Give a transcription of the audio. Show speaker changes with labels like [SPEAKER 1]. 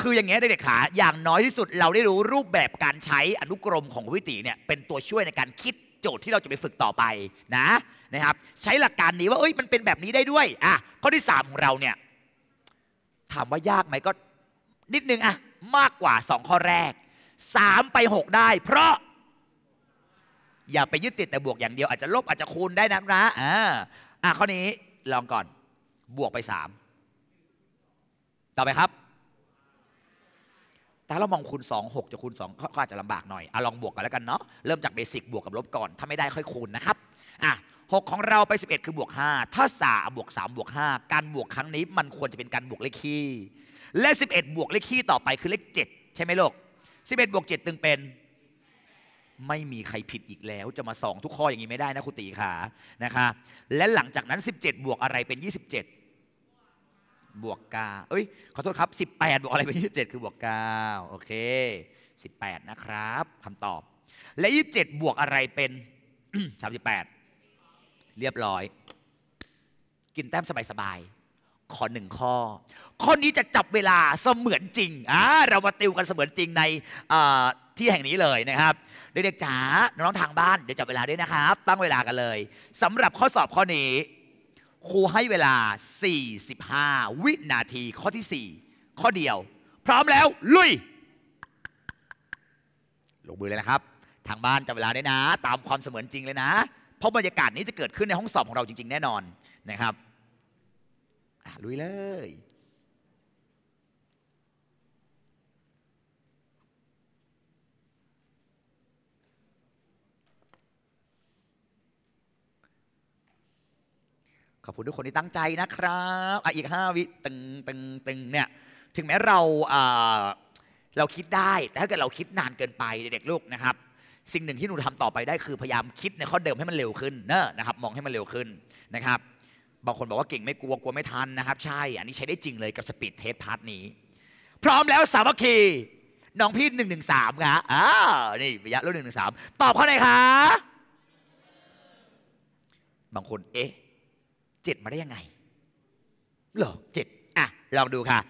[SPEAKER 1] คืออย่างเงี้ยเด็กๆขาอย่างน้อยที่สุดเราได้รู้รูปแบบการใช้อนุกรมของวิติเนี่ยเป็นตัวช่วยในการคิดโจทย์ที่เราจะไปฝึกต่อไปนะ นะครับ ใช้หลักการนี้ว่า เอ้ยมันเป็นแบบนี้ได้ด้วยอ่ะข้อที่3ของเราเนี่ยถามว่ายากไหมก็ นิดนึงอ่ะมากกว่า2ข้อแรก3ไป 6 ได้เพราะ อย่าไปยึดติดแต่บวกอย่างเดียวอาจจะลบอาจจะคูณได้นะนะอ่าอ่ะข้อนี้ลองก่อน บวกไป 3ต่อไปครับแต่เรามองคูณ 2 6 จะคูณ2ก็อาจจะลำบากหน่อยเอาลองบวกกันแล้วกันเนาะ เริ่มจากเบสิกบวกกับลบก่อน ถ้าไม่ได้ค่อยคูณนะครับอ่ะ6ของเราไป 11 คือบวก5ถ้า3 บวก 3 บวก 5 การบวกครั้งนี้มันควรจะเป็นการบวกเลขคี่ และ 11 บวกเลขคี่ต่อไปคือเลข 7 ใช่ไหมลูก 11 บวก 7 ตึงเป็น ไม่มีใครผิดอีกแล้ว จะมาสองทุกข้ออย่างนี้ไม่ได้นะคุณตีขานะคะ และหลังจากนั้น 17 บวกอะไรเป็น 27บวกเก้าเอ้ย ขอโทษครับ 18 บวกอะไรเป็น 27 คือบวก9โอเค18 นะครับคำตอบ และ 27 บวกอะไรเป็น 38 เรียบร้อย กินแต้มสบายๆขอหนึ่งข้อ ข้อนี้จะจับเวลา เสมือนจริงอ่าเรามาติวกันเสมือนจริงในที่แห่งนี้เลยนะครับเด็กๆจ๋า น้องทางบ้าน เดี๋ยวจับเวลาด้วยนะครับ ตั้งเวลากันเลย สำหรับข้อสอบข้อนี้ครูให้เวลา 45 วินาทีข้อที่ 4 ข้อเดียว พร้อมแล้ว ลุย ลงมือเลยนะครับ ทางบ้านจับเวลาได้นะ ตามความเสมือนจริงเลยนะ เพราะบรรยากาศนี้จะเกิดขึ้นในห้องสอบของเราจริงๆแน่นอนนะครับ ลุยเลยขอบคุณทุกคนที่ตั้งใจนะครับอ่ะอีก 5 วิตึงตึงตึงเนี่ยถึงแม้เราเราคิดได้ แต่ถ้าเกิดเราคิดนานเกินไปเด็กๆลูกนะครับสิ่งหนึ่งที่หนูทำต่อไปได้คือพยายามคิดในข้อเดิมให้มันเร็วขึ้นเนอะนะครับมองให้มันเร็วขึ้นนะครับบางคนบอกว่าเก่งไม่กลัวกลัว ไม่ทันนะครับ ใช่อันนี้ใช้ได้จริงเลยกับสปีดเทสพาร์ทนี้ พร้อมแล้วสามัคคีน้องพี่หนึ่งหนึ่งสามนะอ้าวนี่ระยะรุ่นหนึ่งหนึ่งสามตอบข้อไหนคะบางคนเอ๊ะเจ็ดมาได้ยังไงเหรอเจ็ดอ่ะลองดูค่ะ